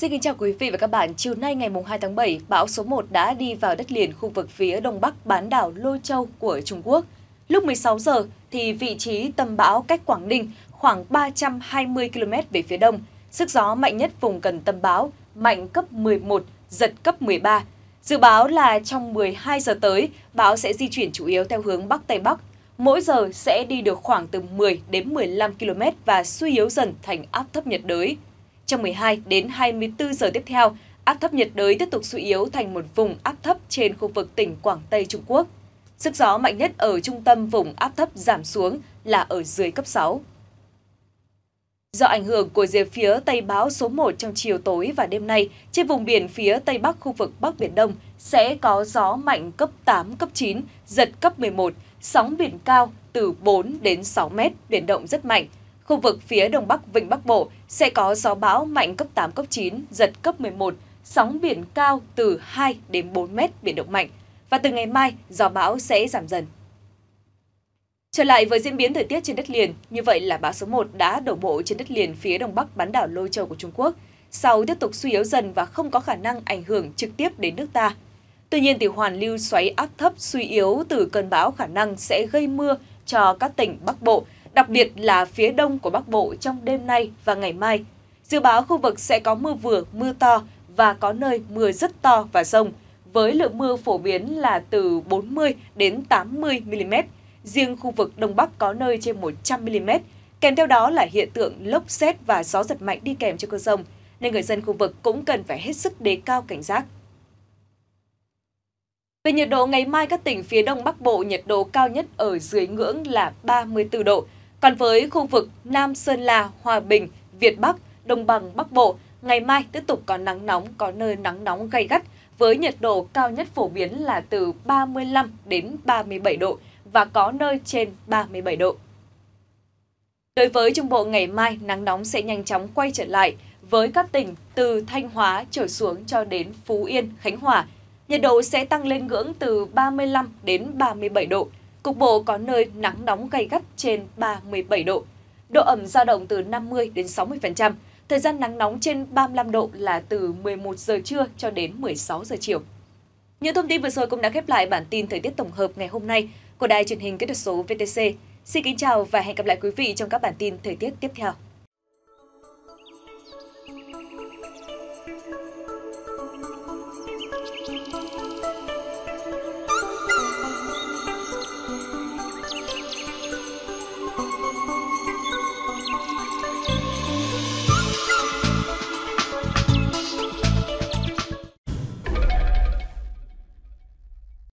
Xin kính chào quý vị và các bạn. Chiều nay ngày 2 tháng 7, bão số 1 đã đi vào đất liền khu vực phía đông bắc bán đảo Lô Châu của Trung Quốc. Lúc 16 giờ thì vị trí tâm bão cách Quảng Ninh khoảng 320 km về phía đông. Sức gió mạnh nhất vùng gần tâm bão mạnh cấp 11, giật cấp 13. Dự báo là trong 12 giờ tới, bão sẽ di chuyển chủ yếu theo hướng Bắc Tây Bắc. Mỗi giờ sẽ đi được khoảng từ 10 đến 15 km và suy yếu dần thành áp thấp nhiệt đới. Trong 12 đến 24 giờ tiếp theo, áp thấp nhiệt đới tiếp tục suy yếu thành một vùng áp thấp trên khu vực tỉnh Quảng Tây Trung Quốc. Sức gió mạnh nhất ở trung tâm vùng áp thấp giảm xuống là ở dưới cấp 6. Do ảnh hưởng của rìa phía Tây bão số 1 trong chiều tối và đêm nay, trên vùng biển phía Tây Bắc khu vực Bắc Biển Đông sẽ có gió mạnh cấp 8, cấp 9, giật cấp 11, sóng biển cao từ 4 đến 6 mét, biển động rất mạnh, Khu vực phía Đông Bắc Vịnh Bắc Bộ sẽ có gió bão mạnh cấp 8, cấp 9, giật cấp 11, sóng biển cao từ 2 đến 4 mét, biển động mạnh. Và từ ngày mai, gió bão sẽ giảm dần. Trở lại với diễn biến thời tiết trên đất liền, như vậy là bão số 1 đã đổ bộ trên đất liền phía đông bắc bán đảo Lôi Châu của Trung Quốc, sau tiếp tục suy yếu dần và không có khả năng ảnh hưởng trực tiếp đến nước ta. Tuy nhiên, thì hoàn lưu xoáy áp thấp suy yếu từ cơn bão khả năng sẽ gây mưa cho các tỉnh Bắc Bộ, đặc biệt là phía đông của Bắc Bộ trong đêm nay và ngày mai. Dự báo khu vực sẽ có mưa vừa, mưa to và có nơi mưa rất to và rông, với lượng mưa phổ biến là từ 40 đến 80 mm. Riêng khu vực Đông Bắc có nơi trên 100 mm, kèm theo đó là hiện tượng lốc xét và gió giật mạnh đi kèm cho cơn rông, nên người dân khu vực cũng cần phải hết sức đề cao cảnh giác. Về nhiệt độ ngày mai các tỉnh phía Đông Bắc Bộ nhiệt độ cao nhất ở dưới ngưỡng là 34 độ, còn với khu vực Nam Sơn La, Hòa Bình, Việt Bắc, Đồng bằng Bắc Bộ, ngày mai tiếp tục có nắng nóng, có nơi nắng nóng gay gắt với nhiệt độ cao nhất phổ biến là từ 35 đến 37 độ và có nơi trên 37 độ. Đối với Trung Bộ ngày mai, nắng nóng sẽ nhanh chóng quay trở lại với các tỉnh từ Thanh Hóa trở xuống cho đến Phú Yên, Khánh Hòa. Nhiệt độ sẽ tăng lên ngưỡng từ 35 đến 37 độ, Cục bộ có nơi nắng nóng gay gắt trên 37 độ. Độ ẩm dao động từ 50 đến 60%. Thời gian nắng nóng trên 35 độ là từ 11 giờ trưa cho đến 16 giờ chiều. Những thông tin vừa rồi cũng đã khép lại bản tin thời tiết tổng hợp ngày hôm nay của Đài truyền hình kỹ thuật số VTC. Xin kính chào và hẹn gặp lại quý vị trong các bản tin thời tiết tiếp theo.